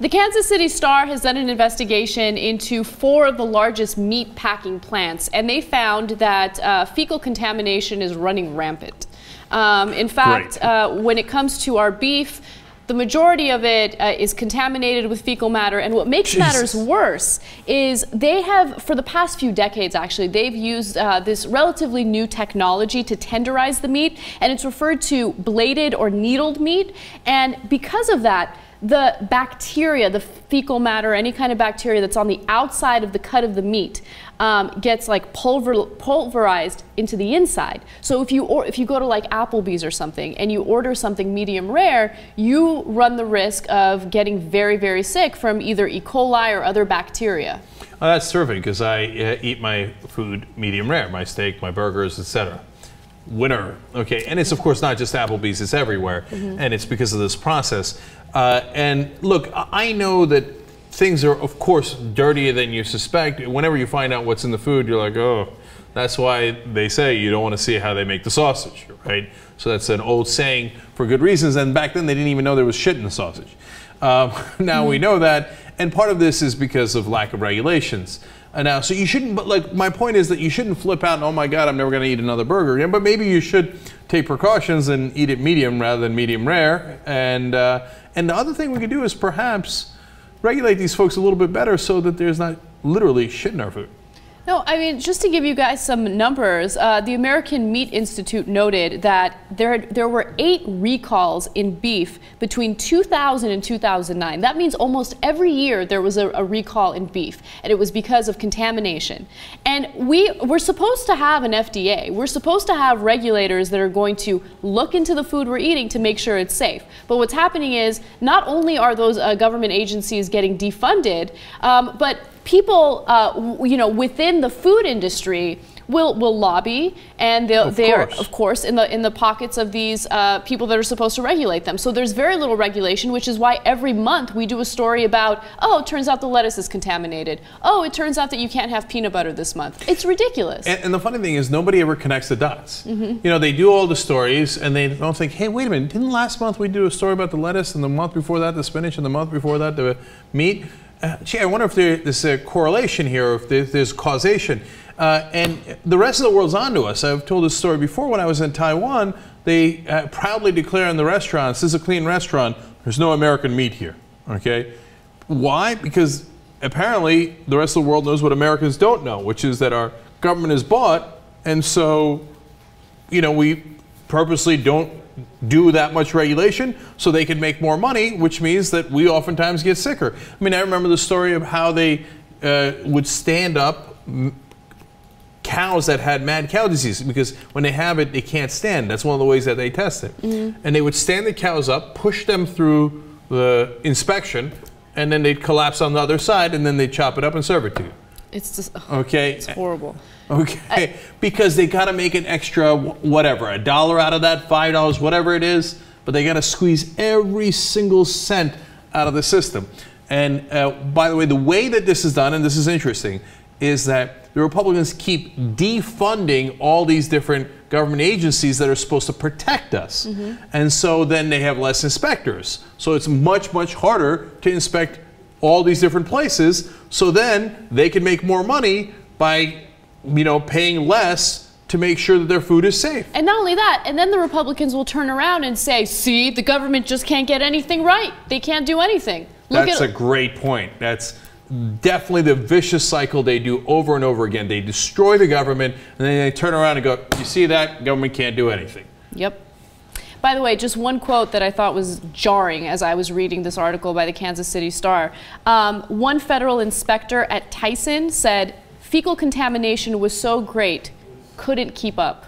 The Kansas City Star has done an investigation into four of the largest meat packing plants, and they found that uh, fecal contamination is running rampant. Um, in fact, uh, when it comes to our beef, the majority of it uh, is contaminated with fecal matter. And what makes Jesus. matters worse is they have, for the past few decades actually, they've used uh, this relatively new technology to tenderize the meat, and it's referred to bladed or needled meat. And because of that, the bacteria, the fecal matter, any kind of bacteria that's on the outside of the cut of the meat um, gets like pulver pulverized into the inside. So if you or if you go to like Applebee's or something and you order something medium rare, you run the risk of getting very very sick from either E. coli or other bacteria. Uh, that's terrific because I uh, eat my food medium rare, my steak, my burgers, etc winner. Okay, and it's of course not just Applebee's; it's everywhere, mm -hmm. and it's because of this process. Uh, and look, I know that things are of course dirtier than you suspect. Whenever you find out what's in the food, you're like, oh, that's why they say you don't want to see how they make the sausage, right? So that's an old saying for good reasons. And back then they didn't even know there was shit in the sausage. Um, now mm -hmm. we mm-hmm. know that, and part of this is because of lack of regulations. Now, So you shouldn't, but like my point is that you shouldn't flip out and oh my god, I'm never going to eat another burger again. But maybe you should take precautions and eat it medium rather than medium rare. And uh, and the other thing we could do is perhaps regulate these folks a little bit better so that there's not literally shit in our food. No, I mean, just to give you guys some numbers, uh, the American Meat Institute noted that there, there were eight recalls in beef between 2000 and 2009. That means almost every year there was a, a recall in beef, and it was because of contamination. And we, we're supposed to have an FDA. We're supposed to have regulators that are going to look into the food we're eating to make sure it's safe. But what's happening is not only are those uh, government agencies getting defunded, um, but people, uh, you know, within the food industry will will lobby, and they they are of course in the in the pockets of these uh, people that are supposed to regulate them. So there's very little regulation, which is why every month we do a story about oh, it turns out the lettuce is contaminated. Oh, it turns out that you can't have peanut butter this month. It's ridiculous. And, and the funny thing is, nobody ever connects the dots. Mm-hmm. You know, they do all the stories, and they don't think, hey, wait a minute, didn't last month we do a story about the lettuce, and the month before that the spinach, and the month before that the meat? Uh, gee, I wonder if there, there's a correlation here, if there, there's causation. Uh, and the rest of the world's onto us. I've told this story before. When I was in Taiwan, they uh, proudly declare in the restaurants, "This is a clean restaurant. There's no American meat here." Okay, why? Because apparently the rest of the world knows what Americans don't know, which is that our government is bought, and so you know we purposely don't do that much regulation so they could make more money, which means that we oftentimes get sicker. I mean, I remember the story of how they uh, would stand up cows that had mad cow disease because when they have it, they can't stand. That's one of the ways that they test it. Mm. And they would stand the cows up, push them through the inspection, and then they'd collapse on the other side, and then they'd chop it up and serve it to you. It's just okay. It's horrible. Okay, I, because they got to make an extra whatever, a dollar out of that, five dollars, whatever it is. But they got to squeeze every single cent out of the system. And uh, by the way, the way that this is done, and this is interesting, is that the Republicans keep defunding all these different government agencies that are supposed to protect us. Mm-hmm. And so then they have less inspectors. So it's much, much harder to inspect all these different places. So then they can make more money by, you know, paying less to make sure that their food is safe. And not only that, and then the Republicans will turn around and say, see, the government just can't get anything right. They can't do anything. Look That's a great point. That's definitely the vicious cycle they do over and over again. They destroy the government, and then they turn around and go, you see that? Government can't do anything. Yep. By the way, just one quote that I thought was jarring as I was reading this article by the Kansas City Star. Um, one federal inspector at Tyson said fecal contamination was so great, couldn't keep up.